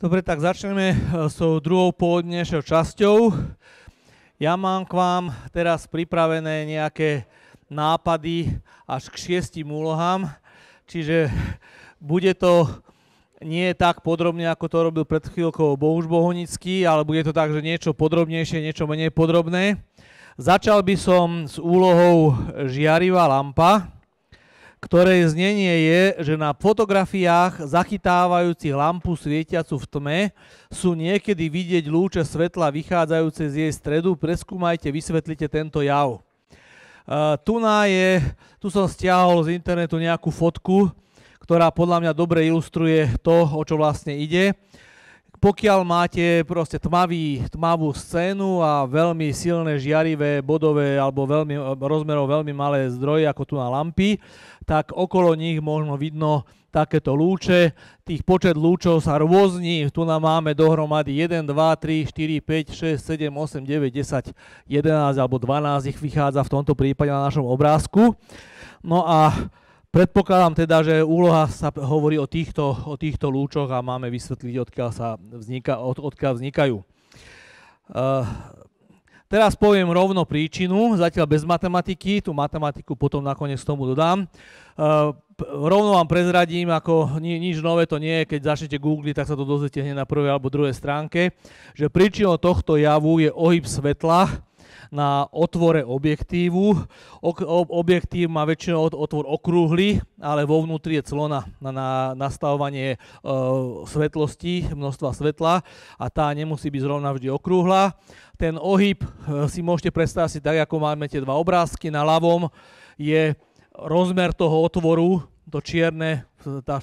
Dobre, tak začneme eh, s tou druhou pôvodnejšou časťou. Ja mám k vám teraz pripravené nejaké nápady až k šiestim úlohám, čiže bude to nie tak podrobne, ako to robil pred chvíľkou Bohuž Bohunický, ale bude to tak, že niečo podrobnejšie, niečo menej podrobné. Začal by som s úlohou žiarivá lampa ktorej znenie je, že na fotografiách zachytávajúcich lampu svietiacu v tme sú niekedy vidieť lúče svetla vychádzajúce z jej stredu. Preskúmajte, vysvetlite tento jav. Uh, tu, je, tu som stiahol z internetu nejakú fotku, ktorá podľa mňa dobre ilustruje to, o čo vlastne ide pokiaľ máte proste tmavý, tmavú scénu a veľmi silné žiarivé bodové alebo veľmi, rozmerov veľmi malé zdroje ako tu na lampy, tak okolo nich možno vidno takéto lúče. Tých počet lúčov sa rôzni. Tu nám máme dohromady 1, 2, 3, 4, 5, 6, 7, 8, 9, 10, 11 alebo 12 ich vychádza v tomto prípade na našom obrázku. No a Predpokladám teda, že úloha sa hovorí o týchto, o týchto lúčoch a máme vysvetliť, odkiaľ, sa vzniká, od, odkiaľ vznikajú. Uh, teraz poviem rovno príčinu, zatiaľ bez matematiky, tú matematiku potom nakoniec tomu dodám. Uh, rovno vám prezradím, ako ni, nič nové to nie je, keď začnete googliť, tak sa to dozviete hneď na prvej alebo druhej stránke, že príčinou tohto javu je ohyb svetla, na otvore objektívu. Objektív má väčšinou otvor okrúhly, ale vo vnútri je clona na nastavovanie e, svetlosti, množstva svetla a tá nemusí byť zrovna vždy okrúhla. Ten ohyb e, si môžete predstaviť tak, ako máme tie dva obrázky. Na ľavom je rozmer toho otvoru, to čierne tá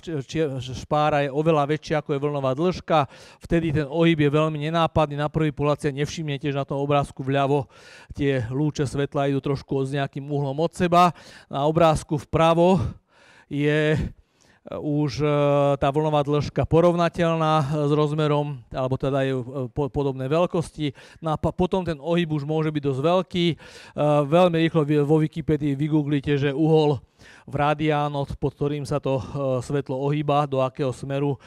špára je oveľa väčšia ako je vlnová dĺžka, vtedy ten ohyb je veľmi nenápadný, na prvý pohľad si nevšimnete, že na tom obrázku vľavo tie lúče svetla idú trošku s nejakým uhlom od seba, na obrázku vpravo je už e, tá vlnová dĺžka porovnateľná e, s rozmerom, alebo teda je e, podobné veľkosti. No a potom ten ohyb už môže byť dosť veľký. Veľmi rýchlo vo Wikipedii vygooglite, že uhol v radiánot, pod ktorým sa to svetlo ohýba, do akého smeru.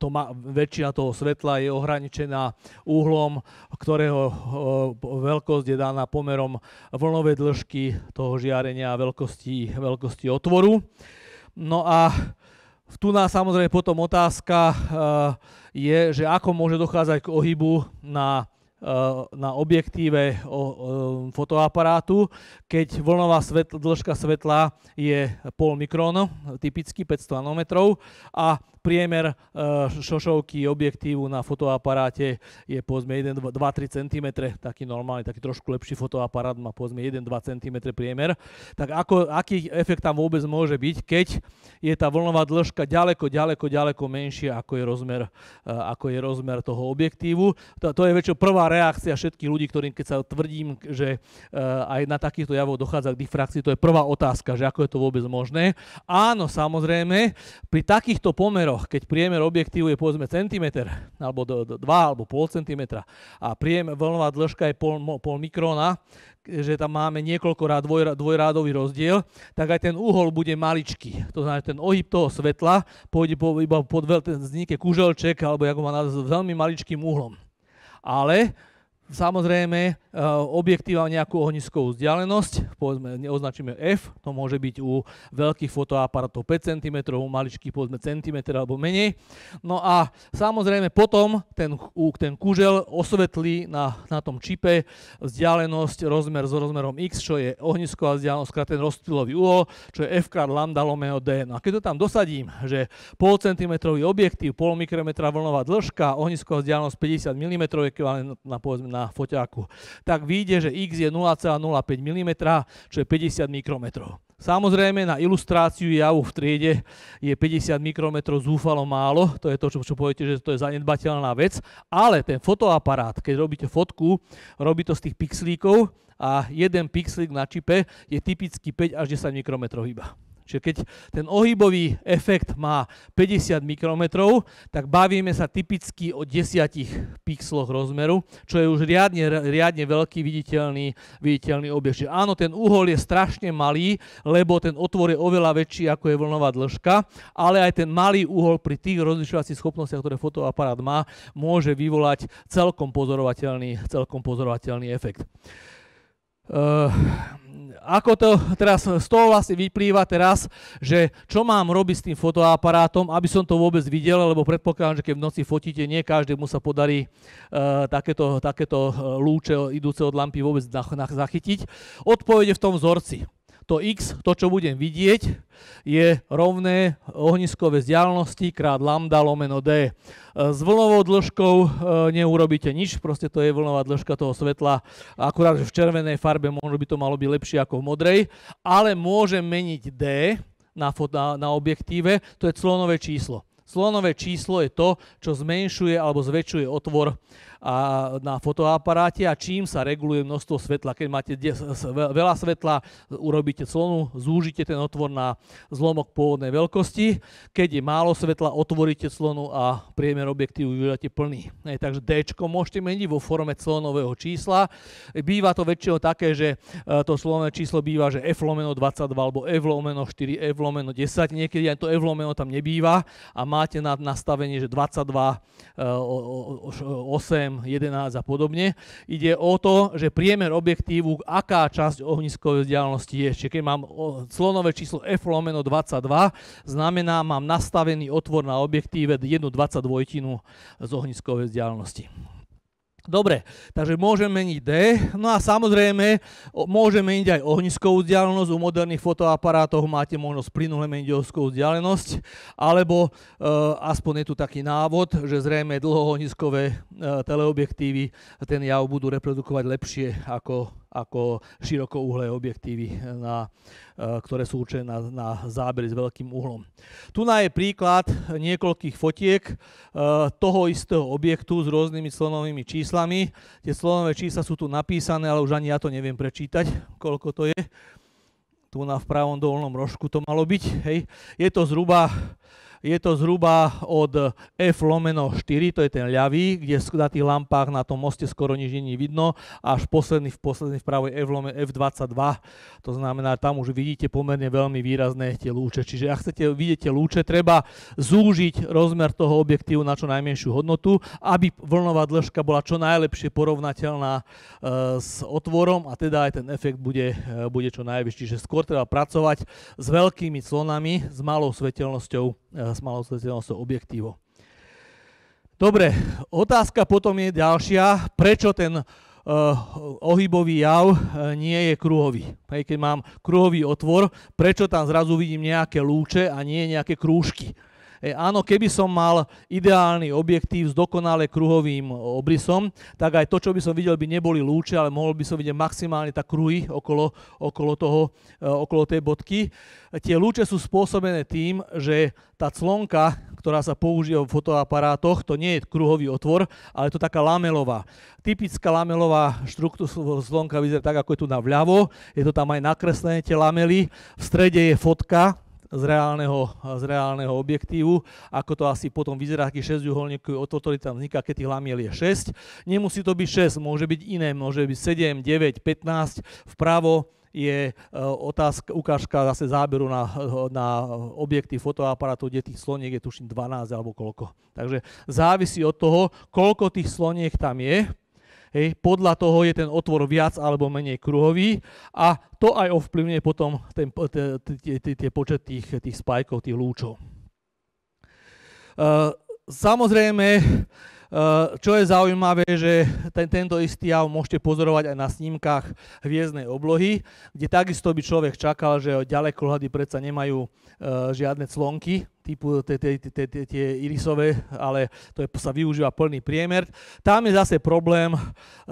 To má, väčšina toho svetla je ohraničená uhlom, ktorého veľkosť je daná pomerom vlnovej dĺžky toho žiarenia a veľkosti, veľkosti otvoru. No a tu nás samozrejme potom otázka eh, je, že ako môže dochádzať k ohybu na eh, na objektíve eh, fotoaparátu, keď vlnová svetl, dĺžka svetla je pol mikrón, typicky 500 nanometrov a Priemer eh, šošovky objektívu na fotoaparáte je povedzme 1-2-3 cm, taký normálny, taký trošku lepší fotoaparát má povedzme 1-2 cm priemer. Tak ako, aký efekt tam vôbec môže byť, keď je tá vlnová dĺžka ďaleko, ďaleko, ďaleko menšia, ako je rozmer, eh, ako je rozmer toho objektívu. To, to je väčšinou prvá reakcia všetkých ľudí, ktorým keď sa tvrdím, že eh, aj na takýchto javoch dochádza k difrakcii, to je prvá otázka, že ako je to vôbec možné. Áno, samozrejme, pri takýchto pomeroch priemeroch, keď priemer objektívu je povedzme centimetr, alebo 2 alebo pol centimetra a priemer, vlnová dĺžka je pol, pol mikrona, že tam máme niekoľko dvoj, dvojrádový rozdiel, tak aj ten uhol bude maličký. To znamená, že ten ohyb toho svetla pôjde po, iba pod veľ, ten vznikne kuželček, alebo ako má nazvať, s veľmi maličkým uhlom. Ale Samozrejme, eh, objektíva nejakú ohniskovú vzdialenosť, povedzme, neoznačíme F, to môže byť u veľkých fotoaparátov 5 cm, u maličkých povedzme cm alebo menej. No a samozrejme potom ten, ten kúžel osvetlí na, na tom čipe vzdialenosť rozmer s rozmerom X, čo je ohnisková vzdialenosť krát ten rozptýlový uhol, čo je F krát lambda lomeno D. No a keď to tam dosadím, že pol centimetrový objektív, pol mikrometra vlnová dĺžka, ohnisková vzdialenosť 50 mm ekvivalent na povedzme na foťáku, tak vyjde, že x je 0,05 mm, čo je 50 mikrometrov. Samozrejme, na ilustráciu javu v triede je 50 mikrometrov zúfalo málo, to je to, čo, čo poviete, že to je zanedbateľná vec, ale ten fotoaparát, keď robíte fotku, robí to z tých pixlíkov a jeden pixlík na čipe je typicky 5 až 10 mikrometrov iba. Čiže keď ten ohybový efekt má 50 mikrometrov, tak bavíme sa typicky o 10 pixloch rozmeru, čo je už riadne, riadne veľký viditeľný, viditeľný objekt. Čiže áno, ten uhol je strašne malý, lebo ten otvor je oveľa väčší, ako je vlnová dĺžka, ale aj ten malý uhol pri tých rozlišovacích schopnostiach, ktoré fotoaparát má, môže vyvolať celkom pozorovateľný, celkom pozorovateľný efekt. Eh, ako to teraz z toho vlastne vyplýva teraz, že čo mám robiť s tým fotoaparátom, aby som to vôbec videl, lebo predpokladám, že keď v noci fotíte, nie každému sa podarí eh, takéto, takéto eh, lúče idúce od lampy vôbec zachytiť. Odpovede v tom vzorci to x, to čo budem vidieť, je rovné ohniskové vzdialenosti krát lambda lomeno d. E, s vlnovou dĺžkou e, neurobíte nič, proste to je vlnová dĺžka toho svetla, akurát že v červenej farbe možno by to malo byť lepšie ako v modrej, ale môžem meniť d na, na, na objektíve, to je clonové číslo. Slonové číslo je to, čo zmenšuje alebo zväčšuje otvor a na fotoaparáte a čím sa reguluje množstvo svetla. Keď máte veľa svetla, urobíte clonu, zúžite ten otvor na zlomok pôvodnej veľkosti. Keď je málo svetla, otvoríte clonu a priemer objektívu vyhľadáte plný. E, takže D môžete meniť vo forme clonového čísla. Býva to väčšinou také, že e, to slovné číslo býva, že F lomeno 22 alebo F lomeno 4, F lomeno 10. Niekedy aj to F lomeno tam nebýva a máte na nastavenie, že 22, 8, e, 11 a podobne. Ide o to, že priemer objektívu, aká časť ohniskovej vzdialenosti je. Čiže keď mám slonové číslo f lomeno 22, znamená, mám nastavený otvor na objektíve 1,22 z ohniskovej vzdialenosti. Dobre, takže môžem meniť D. No a samozrejme, môžem meniť aj ohniskovú vzdialenosť. U moderných fotoaparátoch máte možnosť plynule meniť ohniskovú vzdialenosť, alebo e, aspoň je tu taký návod, že zrejme dlhohoniskové e, teleobjektívy ten jav budú reprodukovať lepšie ako ako širokouhlé objektívy, eh, na, eh, ktoré sú určené na, na zábery s veľkým uhlom. Tu je príklad niekoľkých fotiek eh, toho istého objektu s rôznymi slonovými číslami. Tie slonové čísla sú tu napísané, ale už ani ja to neviem prečítať, koľko to je tu na v pravom dolnom rožku to malo byť. Hej. Je to zhruba je to zhruba od F lomeno 4, to je ten ľavý, kde na tých lampách na tom moste skoro nič není vidno, až posledný, v posledný vpravo je F lomeno F22, to znamená, tam už vidíte pomerne veľmi výrazné tie lúče, čiže ak chcete vidieť tie lúče, treba zúžiť rozmer toho objektívu na čo najmenšiu hodnotu, aby vlnová dĺžka bola čo najlepšie porovnateľná e, s otvorom a teda aj ten efekt bude, e, bude čo najvyšší, čiže skôr treba pracovať s veľkými clonami, s malou svetelnosťou e, s malou svetelnosťou objektívo. Dobre, otázka potom je ďalšia, prečo ten uh, ohybový jav eh, nie je kruhový. Hej, keď mám kruhový otvor, prečo tam zrazu vidím nejaké lúče a nie nejaké krúžky. E, áno, keby som mal ideálny objektív s dokonale kruhovým obrysom, tak aj to, čo by som videl, by neboli lúče, ale mohol by som vidieť maximálne tak kruhy okolo, okolo, toho, e, okolo tej bodky. Tie lúče sú spôsobené tým, že tá clonka, ktorá sa používa v fotoaparátoch, to nie je kruhový otvor, ale je to taká lamelová. Typická lamelová štruktúra slonka vyzerá tak, ako je tu na vľavo, je to tam aj nakreslené tie lamely, v strede je fotka, z reálneho, z reálneho objektívu, ako to asi potom vyzerá, aký šesťuholník od ktorý tam vzniká, keď tých lamiel je 6. Nemusí to byť 6, môže byť iné, môže byť 7, 9, 15, vpravo, je e, otázka, ukážka zase záberu na, na objekty fotoaparátu, kde tých sloniek je tuším 12 alebo koľko. Takže závisí od toho, koľko tých sloniek tam je, Hej, podľa toho je ten otvor viac alebo menej kruhový a to aj ovplyvňuje potom tie počet tých, tých spajkov, tých lúčov. E, samozrejme, e, čo je zaujímavé, že ten, tento istý jav môžete pozorovať aj na snímkach hviezdnej oblohy, kde takisto by človek čakal, že ďalekohľady predsa nemajú e, žiadne clonky, typu tie irisové, ale to je, sa využíva plný priemer. Tam je zase problém eh,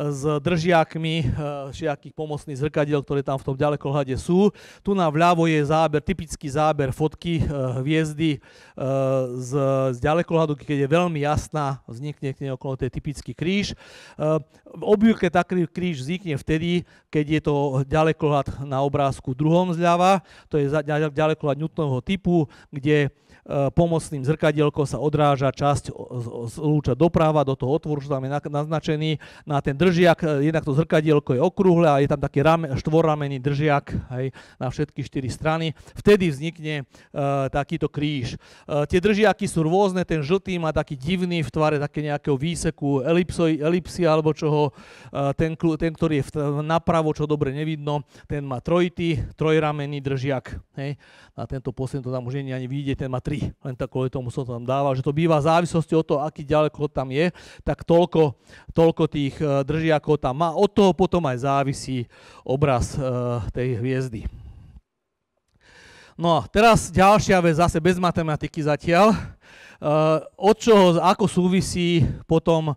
s držiakmi všetkých eh, pomocných zrkadiel, ktoré tam v tom ďalekohľade sú. Tu na vľavo je záber, typický záber fotky eh, hviezdy z, z ďalekohľadu, keď je veľmi jasná, vznikne k nej okolo tej typický kríž. V obývke taký kríž vznikne vtedy, keď je to ďalekohľad na obrázku druhom zľava, to je ďalekohľad Newtonovho typu, kde Eh, pomocným zrkadielkom sa odráža časť z lúča doprava do toho otvoru, čo tam je naznačený. Na ten držiak, eh, jednak to zrkadielko je okrúhle a je tam taký štvorramený držiak hej, na všetky štyri strany. Vtedy vznikne eh, takýto kríž. tie držiaky sú rôzne, ten žltý má taký divný v tvare také nejakého výseku, elipsoj, elipsy alebo čoho. ten, ten, ktorý je napravo, čo dobre nevidno, ten má trojitý, trojramený držiak. Hej. A tento posledný to tam už nie ani vidieť, ten má 3. Len tak kvôli tomu som to tam dával, že to býva v závislosti od toho, aký ďaleko tam je, tak toľko, toľko tých e, držiakov tam má. Od toho potom aj závisí obraz e, tej hviezdy. No a teraz ďalšia vec, zase bez matematiky zatiaľ. Uh, od čoho, ako súvisí potom uh,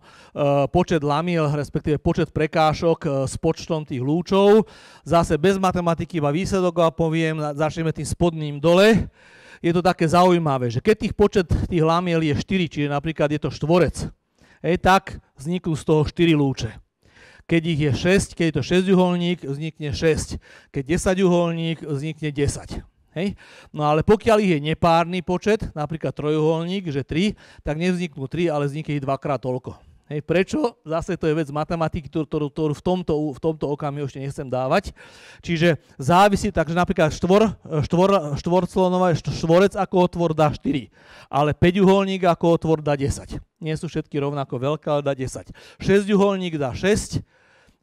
počet lamiel, respektíve počet prekážok uh, s počtom tých lúčov. Zase bez matematiky iba výsledok a poviem, začneme tým spodným dole. Uh, je to také zaujímavé, že keď tých počet tých lamiel je 4, čiže napríklad je to štvorec, hej, tak vzniknú z toho 4 lúče. Keď ich je 6, keď je to 6 uholník, vznikne 6. Keď 10 uholník, vznikne 10. Hej? No ale pokiaľ ich je nepárny počet, napríklad trojuholník, že 3, tak nevzniknú 3, ale vznikne ich dvakrát toľko. Hej, prečo? Zase to je vec matematiky, ktorú, ktorú ktorú v, tomto, v tomto okamihu ešte nechcem dávať. Čiže závisí, takže napríklad štvor, štvor, štvorclonové, štvorec ako otvor dá 4, ale 5 uholník ako otvor dá 10. Nie sú všetky rovnako veľké, ale dá 10. 6 uholník dá 6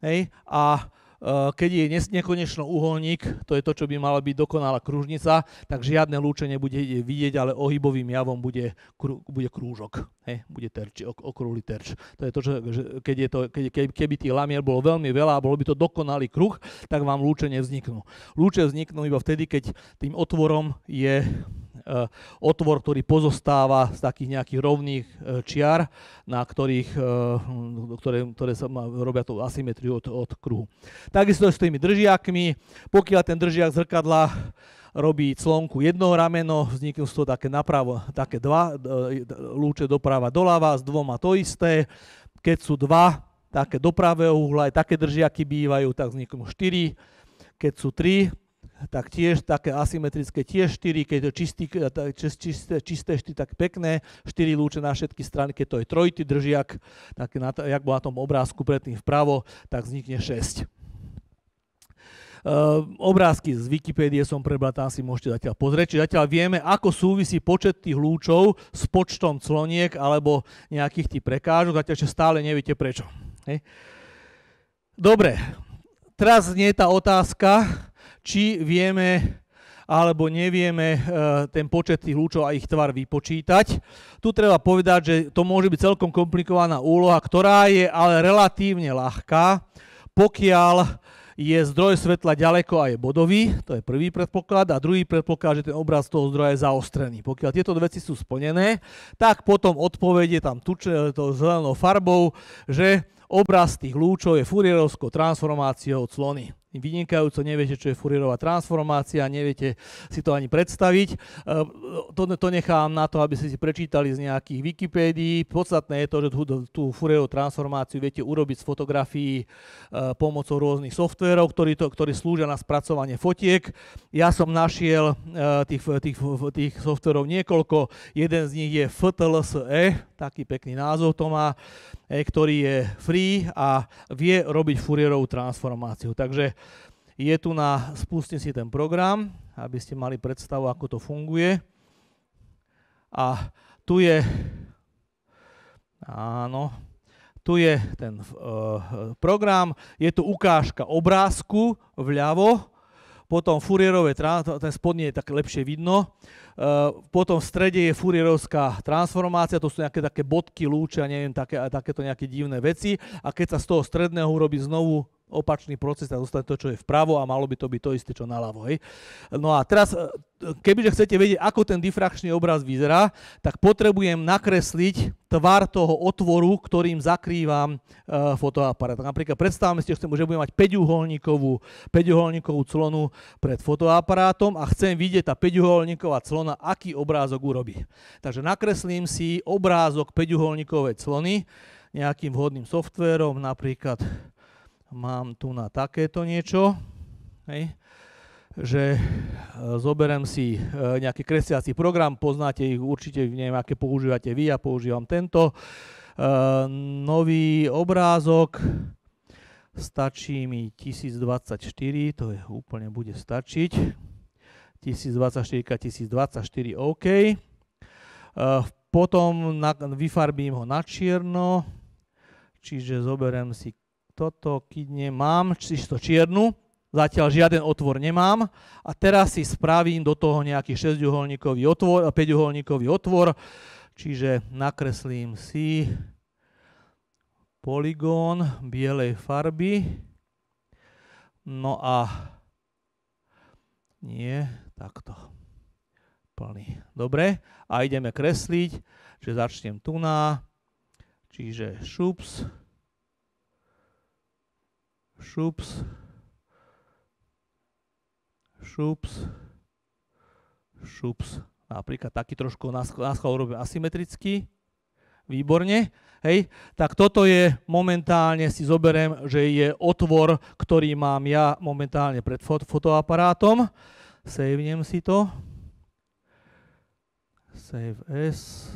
hej, a Eh, keď je nekonečno uholník, to je to, čo by mala byť dokonalá kružnica, tak žiadne lúčenie nebude vidieť, ale ohybovým javom bude, krú, bude krúžok, hej, bude terč, okrúhly terč. To je to, čo, že keď je to, keď, keby tých lamier bolo veľmi veľa a bolo by to dokonalý kruh, tak vám lúčenie vzniknú. Lúče vzniknú iba vtedy, keď tým otvorom je Eh, otvor, ktorý pozostáva z takých nejakých rovných eh, čiar, na ktorých, eh, ktoré, ktoré sa robia tú asymetriu od, od kruhu. Takisto s tými držiakmi, pokiaľ ten držiak zrkadla robí clonku jedno rameno, vzniknú z toho také, napravo, také dva, lúče doprava doľava, s dvoma to isté. Keď sú dva, také do pravého uhla, aj také držiaky bývajú, tak vzniknú štyri. Keď sú tri, tak tiež také asymetrické, tiež 4, keď je to čistý, e, čisté, čisté 4, tak pekné, 4 lúče na všetky strany, keď to je trojty držiak, tak na, jak bol na tom obrázku predtým vpravo, tak vznikne 6. Uh, e, obrázky z Wikipédie som prebral, tam si môžete zatiaľ pozrieť. Čiže zatiaľ vieme, ako súvisí počet tých lúčov s počtom cloniek alebo nejakých tých prekážok, zatiaľ ešte stále neviete prečo. Hej. Dobre, teraz nie je tá otázka, či vieme alebo nevieme eh, ten počet tých lúčov a ich tvar vypočítať. Tu treba povedať, že to môže byť celkom komplikovaná úloha, ktorá je ale relatívne ľahká, pokiaľ je zdroj svetla ďaleko a je bodový, to je prvý predpoklad, a druhý predpoklad, že ten obraz toho zdroja je zaostrený. Pokiaľ tieto veci sú splnené, tak potom odpovede tam tuče, eh, to zelenou farbou, že obraz tých lúčov je furierovskou transformáciou clony vynikajúco, neviete, čo je Fourierová transformácia, neviete si to ani predstaviť. Ehm, to, to nechám na to, aby ste si prečítali z nejakých Wikipédií. Podstatné je to, že tú, tú transformáciu viete urobiť z fotografií ehm, pomocou rôznych softverov, ktorí, to, ktorí slúžia na spracovanie fotiek. Ja som našiel ehm, tých, tých, tých softverov niekoľko. Jeden z nich je FTLSE, taký pekný názov to má, e, ktorý je free a vie robiť furierovú transformáciu. Takže je tu na, spustím si ten program, aby ste mali predstavu, ako to funguje. A tu je, áno, tu je ten e, program, je tu ukážka obrázku vľavo, potom Fourierové, ten spodne je tak lepšie vidno, Eh, potom v strede je furierovská transformácia, to sú nejaké také bodky, lúče a neviem, také, takéto nejaké divné veci. A keď sa z toho stredného urobí znovu opačný proces a zostane to, čo je vpravo a malo by to byť to isté, čo naľavo. Hej. No a teraz, eh, kebyže chcete vedieť, ako ten difrakčný obraz vyzerá, tak potrebujem nakresliť tvar toho otvoru, ktorým zakrývam e, fotoaparát. Napríklad predstavme si, že budem mať 5-uholníkovú, 5 clonu pred fotoaparátom a chcem vidieť tá 5-uholníková clona slona, aký obrázok urobí. Takže nakreslím si obrázok 5 clony nejakým vhodným softverom, napríklad mám tu na takéto niečo, hej, že e, zoberem si e, nejaký kresťací program, poznáte ich určite, neviem, aké používate vy, ja používam tento. Uh, nový obrázok, stačí mi 1024, to je úplne bude stačiť. 1024 1024 OK. Eh, potom na, vyfarbím ho na čierno, čiže zoberiem si toto, nemám, mám, to čiernu, zatiaľ žiaden otvor nemám a teraz si spravím do toho nejaký 6-uholníkový otvor, 5-uholníkový eh, otvor, čiže nakreslím si poligón bielej farby, no a nie, Takto. Plný. Dobre. A ideme kresliť, že začnem tu na, čiže šups, šups, šups, šups. Napríklad taký trošku náschval robím asymetricky. Výborne. Hej, tak toto je momentálne, si zoberiem, že je otvor, ktorý mám ja momentálne pred fotoaparátom. Savenem si to. Save S.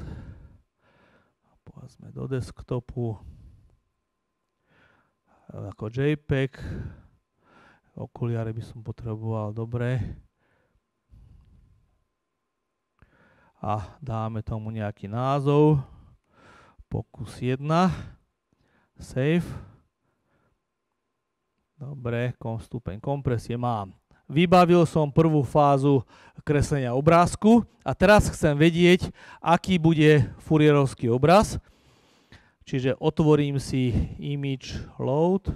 Povedzme do desktopu. Ako JPEG. Okuliare by som potreboval, dobre. A dáme tomu nejaký názov. Pokus 1. Save. Dobre, stupeň kompresie mám. Vybavil som prvú fázu kreslenia obrázku a teraz chcem vedieť, aký bude furierovský obraz. Čiže otvorím si image load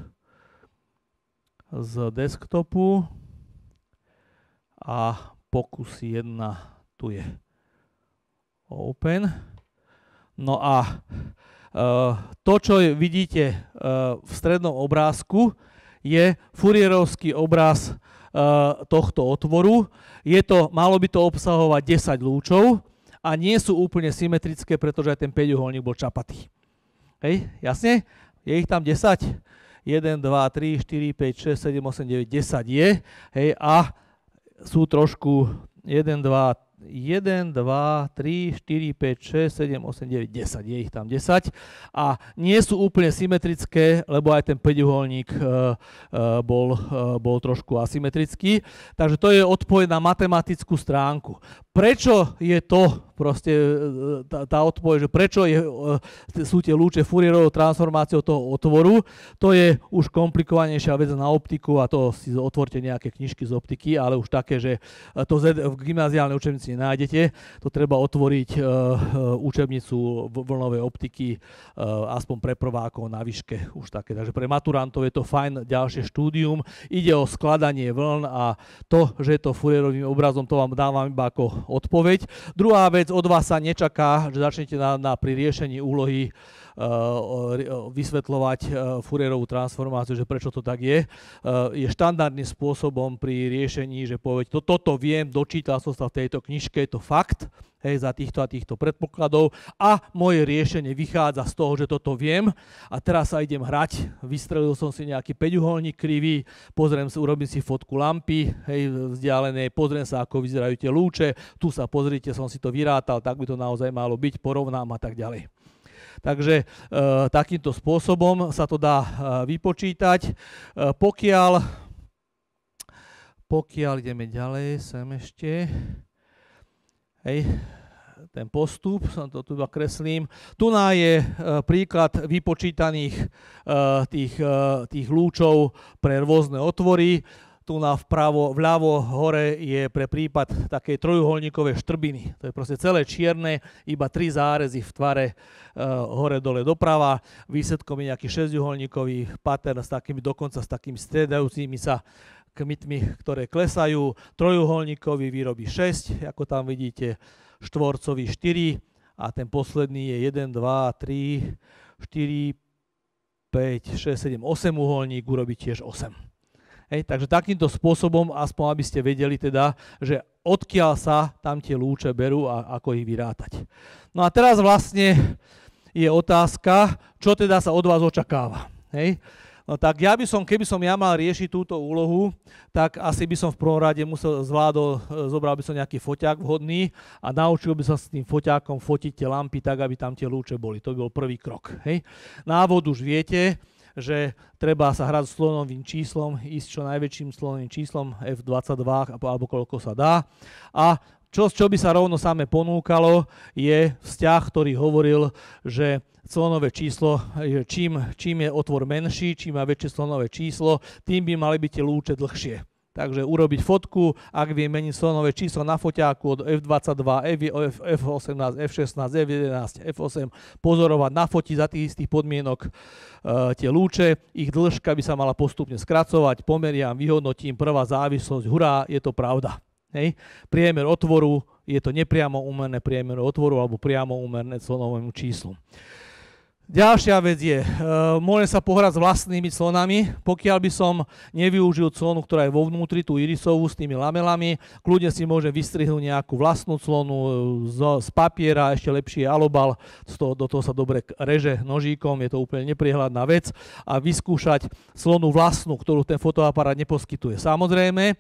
z desktopu a pokus 1 tu je open. No a e, to, čo vidíte e, v strednom obrázku, je furierovský obraz Eh, tohto otvoru. Je to, malo by to obsahovať 10 lúčov a nie sú úplne symetrické, pretože aj ten 5 bol čapatý. Hej, jasne? Je ich tam 10? 1, 2, 3, 4, 5, 6, 7, 8, 9, 10 je. Hej, a sú trošku 1, 2, 1, 2, 3, 4, 5, 6, 7, 8, 9, 10. Je ich tam 10. A nie sú úplne symetrické, lebo aj ten 5 e, e, bol, e, bol trošku asymetrický. Takže to je odpoveď na matematickú stránku prečo je to proste e, tá, tá odpoveď, že prečo je, e, sú tie lúče Fourierovou transformáciou toho otvoru, to je už komplikovanejšia vec na optiku a to si otvorte nejaké knižky z optiky, ale už také, že e, to v gymnaziálnej učebnici nenájdete, to treba otvoriť uh, učebnicu vlnovej optiky uh, aspoň pre prvákov na výške už také. Takže pre maturantov je to fajn ďalšie štúdium. Ide o skladanie vln a to, že je to Fourierovým obrazom, to vám dávam iba ako odpoveď. Druhá vec, od vás sa nečaká, že začnete na, na pri riešení úlohy e, vysvetľovať e, Fourierovú transformáciu, že prečo to tak je. E, je štandardným spôsobom pri riešení, že povedať, to, toto viem, dočítal som sa v tejto knižke, je to fakt, hej, za týchto a týchto predpokladov a moje riešenie vychádza z toho, že toto viem a teraz sa idem hrať, vystrelil som si nejaký peťuholník krivý, pozriem si, urobím si fotku lampy, hej, vzdialené, pozriem sa, ako vyzerajú tie lúče, tu sa pozrite, som si to vyrátal, tak by to naozaj malo byť, porovnám a tak ďalej. Takže e, takýmto spôsobom sa to dá e, vypočítať. E, pokiaľ, pokiaľ ideme ďalej, sem ešte, Hej, ten postup, som to tu kreslím. Tu je e, príklad vypočítaných e, tých, e, tých lúčov pre rôzne otvory. Tu na vpravo, vľavo, hore je pre prípad takej trojuholníkovej štrbiny. To je proste celé čierne, iba tri zárezy v tvare, hore, dole, doprava. Výsledkom je nejaký šesťuholníkový pattern s takými, dokonca s takými stredajúcimi sa kmitmi, ktoré klesajú. Trojuholníkový vyrobí 6, ako tam vidíte, štvorcový 4 a ten posledný je 1, 2, 3, 4, 5, 6, 7, 8 uholník urobí tiež 8. Hej, takže takýmto spôsobom, aspoň aby ste vedeli teda, že odkiaľ sa tam tie lúče berú a ako ich vyrátať. No a teraz vlastne je otázka, čo teda sa od vás očakáva. Hej? No tak ja by som, keby som ja mal riešiť túto úlohu, tak asi by som v prvom rade musel zvládol, e, zobral by som nejaký foťák vhodný a naučil by som s tým foťákom fotiť tie lampy tak, aby tam tie lúče boli. To by bol prvý krok. Hej. Návod už viete, že treba sa hrať s slonovým číslom, ísť čo najväčším slonovým číslom F22 alebo koľko sa dá. A čo, čo by sa rovno same ponúkalo, je vzťah, ktorý hovoril, že Slonové číslo, e, čím, čím je otvor menší, čím má väčšie slonové číslo, tým by mali byť tie lúče dlhšie. Takže urobiť fotku, ak vie meniť slonové číslo na foťáku od F22, F, 22 f F16, F11, F8, pozorovať na foti za tých istých podmienok e, tie lúče, ich dĺžka by sa mala postupne skracovať, pomeriam, vyhodnotím, prvá závislosť, hurá, je to pravda. Hej. Priemer otvoru, je to nepriamo úmerné priemeru otvoru alebo priamo úmerné slonovému číslu. Ďalšia vec je, e, môžem sa pohrať s vlastnými clonami, pokiaľ by som nevyužil clonu, ktorá je vo vnútri, tú irisovú s tými lamelami, kľudne si môžem vystrihnúť nejakú vlastnú clonu eh, z, z papiera, ešte lepšie alobal, z toho, do toho sa dobre reže nožíkom, je to úplne neprihľadná vec a vyskúšať clonu vlastnú, ktorú ten fotoaparát neposkytuje. Samozrejme,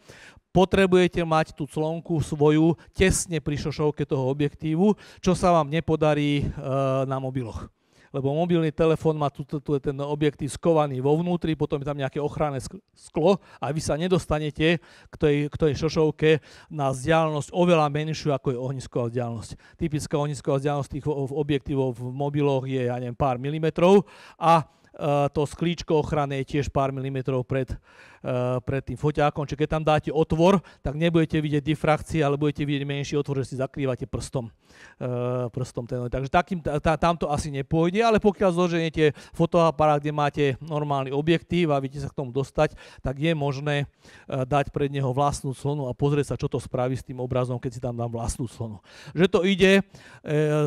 potrebujete mať tú clonku svoju tesne pri šošovke toho objektívu, čo sa vám nepodarí e, na mobiloch lebo mobilný telefón má tu, tu, ten objektív skovaný vo vnútri, potom je tam nejaké ochranné sklo a vy sa nedostanete k tej, k tej šošovke na vzdialenosť oveľa menšiu, ako je ohnisková vzdialenosť. Typická ohnisková vzdialenosť tých objektívov v mobiloch je, ja neviem, pár milimetrov a Eh, to sklíčko ochrany je tiež pár milimetrov pred, eh, pred tým foťákom, čiže keď tam dáte otvor, tak nebudete vidieť difrakcie, ale budete vidieť menší otvor, že si zakrývate prstom, eh, prstom ten. Takže takým, tá, tam to asi nepôjde, ale pokiaľ zloženiete fotoaparát, kde máte normálny objektív a viete sa k tomu dostať, tak je možné dať pred neho vlastnú slonu a pozrieť sa, čo to spraví s tým obrazom, keď si tam dám vlastnú slonu. Že to ide,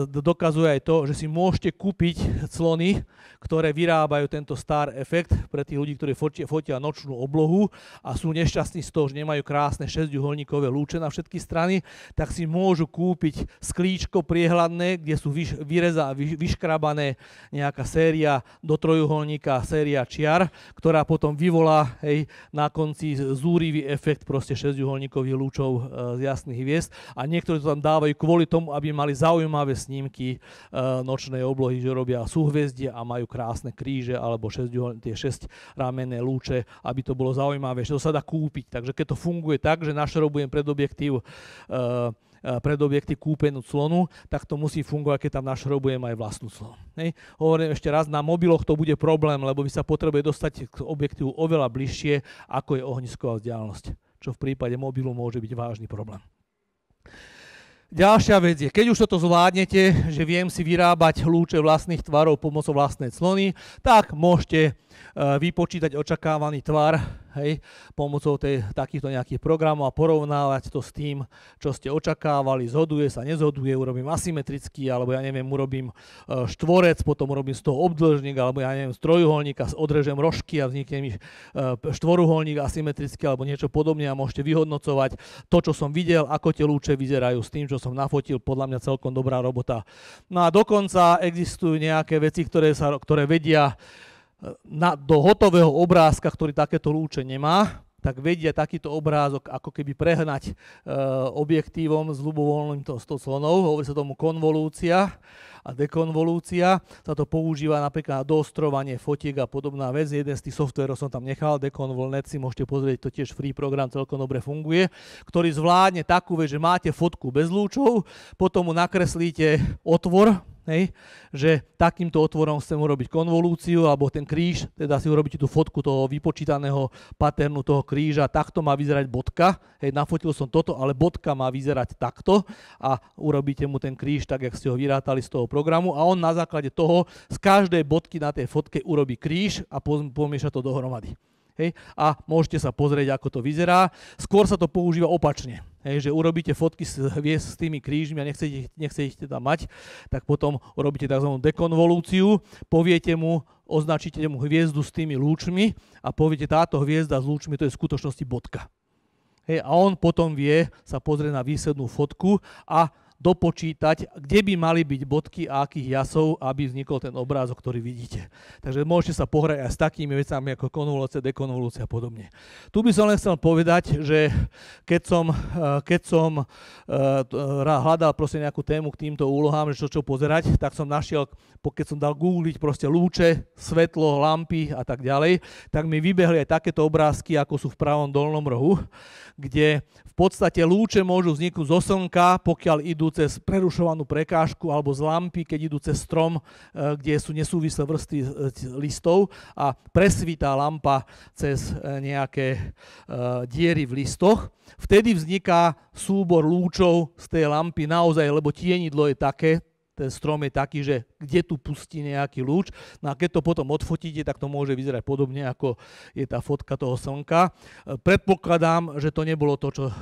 dokazuje aj to, že si môžete kúpiť clony, ktoré vyrábajú majú tento star efekt pre tých ľudí, ktorí fotia, fotia nočnú oblohu a sú nešťastní z toho, že nemajú krásne šesťuholníkové lúče na všetky strany, tak si môžu kúpiť sklíčko priehľadné, kde sú vyš, vyreza, vyš, vyškrabané nejaká séria do trojuholníka, séria čiar, ktorá potom vyvolá hej, na konci zúrivý efekt proste šesťuholníkových lúčov e, z jasných hviezd a niektorí to tam dávajú kvôli tomu, aby mali zaujímavé snímky e, nočnej oblohy, že robia súhvezdie a majú krásne kríže lúče alebo 6, tie 6 ramenné lúče, aby to bolo zaujímavé, že to sa dá kúpiť. Takže keď to funguje tak, že našrobujem pred objektív uh, eh, eh, pred objekty kúpenú clonu, tak to musí fungovať, keď tam našrobujem aj vlastnú clonu. Hej. Hovorím ešte raz, na mobiloch to bude problém, lebo by sa potrebuje dostať k objektívu oveľa bližšie, ako je ohnisková vzdialenosť, čo v prípade mobilu môže byť vážny problém. Ďalšia vec je, keď už toto zvládnete, že viem si vyrábať lúče vlastných tvarov pomocou vlastnej clony, tak môžete Eh, vypočítať očakávaný tvar hej, pomocou tej, takýchto nejakých programov a porovnávať to s tým, čo ste očakávali, zhoduje sa, nezhoduje, urobím asymetrický, alebo ja neviem, urobím eh, štvorec, potom urobím z toho obdĺžnik, alebo ja neviem, z trojuholníka, odrežem rožky a vznikne mi eh, štvoruholník asymetrický, alebo niečo podobne a môžete vyhodnocovať to, čo som videl, ako tie lúče vyzerajú s tým, čo som nafotil, podľa mňa celkom dobrá robota. No a dokonca existujú nejaké veci, ktoré, sa, ktoré vedia na, do hotového obrázka, ktorý takéto lúče nemá, tak vedia takýto obrázok ako keby prehnať e, objektívom s ľubovoľným to, to hovorí sa tomu konvolúcia a dekonvolúcia. Sa to používa napríklad na dostrovanie fotiek a podobná vec. Jeden z tých softverov som tam nechal, dekonvolnet, si môžete pozrieť, to tiež free program celkom dobre funguje, ktorý zvládne takú vec, že máte fotku bez lúčov, potom mu nakreslíte otvor, Hej? že takýmto otvorom chcem urobiť konvolúciu alebo ten kríž, teda si urobíte tú fotku toho vypočítaného paternu toho kríža, takto má vyzerať bodka, hej, nafotil som toto, ale bodka má vyzerať takto a urobíte mu ten kríž tak, jak ste ho vyrátali z toho programu a on na základe toho z každej bodky na tej fotke urobí kríž a pomieša to dohromady. Hej, a môžete sa pozrieť, ako to vyzerá. Skôr sa to používa opačne, hej, že urobíte fotky s hviezd s tými krížmi a nechcete, nechcete ich teda mať, tak potom urobíte tzv. dekonvolúciu, poviete mu, označíte mu hviezdu s tými lúčmi a poviete, táto hviezda s lúčmi, to je v skutočnosti bodka. Hej, a on potom vie sa pozrieť na výslednú fotku a dopočítať, kde by mali byť bodky a akých jasov, aby vznikol ten obrázok, ktorý vidíte. Takže môžete sa pohrať aj s takými vecami ako konvolúcia, dekonvolúcia a podobne. Tu by som len chcel povedať, že keď som, eh, keď som eh, hľadal proste nejakú tému k týmto úlohám, že čo, čo pozerať, tak som našiel, keď som dal googliť proste lúče, svetlo, lampy a tak ďalej, tak mi vybehli aj takéto obrázky, ako sú v pravom dolnom rohu, kde v podstate lúče môžu vzniknúť zo slnka, pokiaľ idú cez prerušovanú prekážku alebo z lampy, keď idú cez strom, eh, kde sú nesúvislé vrsty eh, listov a presvítá lampa cez eh, nejaké diery v listoch. Vtedy vzniká súbor lúčov z tej lampy naozaj, lebo tienidlo je také, ten strom je taký, že kde tu pustí nejaký lúč. No a keď to potom odfotíte, tak to môže vyzerať podobne, ako je tá fotka toho slnka. Predpokladám, že to nebolo to, čo, eh,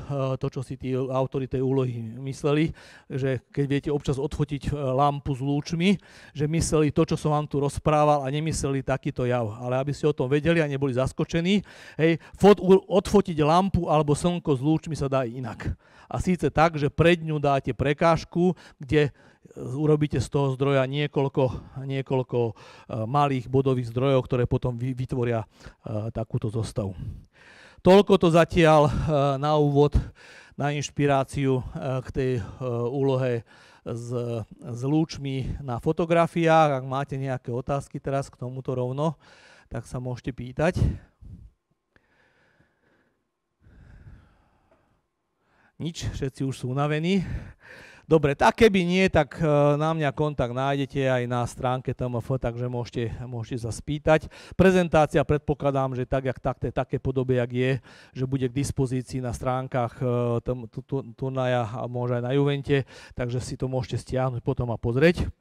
to, čo si tí autori tej úlohy mysleli, že keď viete občas odfotiť eh, lampu s lúčmi, že mysleli to, čo som vám tu rozprával a nemysleli takýto jav. Ale aby ste o tom vedeli a neboli zaskočení, hej, fot, odfotiť lampu alebo slnko s lúčmi sa dá inak. A síce tak, že pred ňu dáte prekážku, kde urobíte z toho zdroja niekoľko, niekoľko e, malých bodových zdrojov, ktoré potom vytvoria e, takúto zostavu. Toľko to zatiaľ e, na úvod, na inšpiráciu k tej úlohe s, s lúčmi na fotografiách. Ak máte nejaké otázky teraz k tomuto rovno, tak sa môžete pýtať. Nič, všetci už sú unavení. Dobre, tak keby nie, tak e, na mňa kontakt nájdete aj na stránke TMF, takže môžete, môžete sa spýtať. Prezentácia predpokladám, že tak, jak tak, také podobie, jak je, že bude k dispozícii na stránkach e, turnaja a môže aj na Juvente, takže si to môžete stiahnuť potom a pozrieť.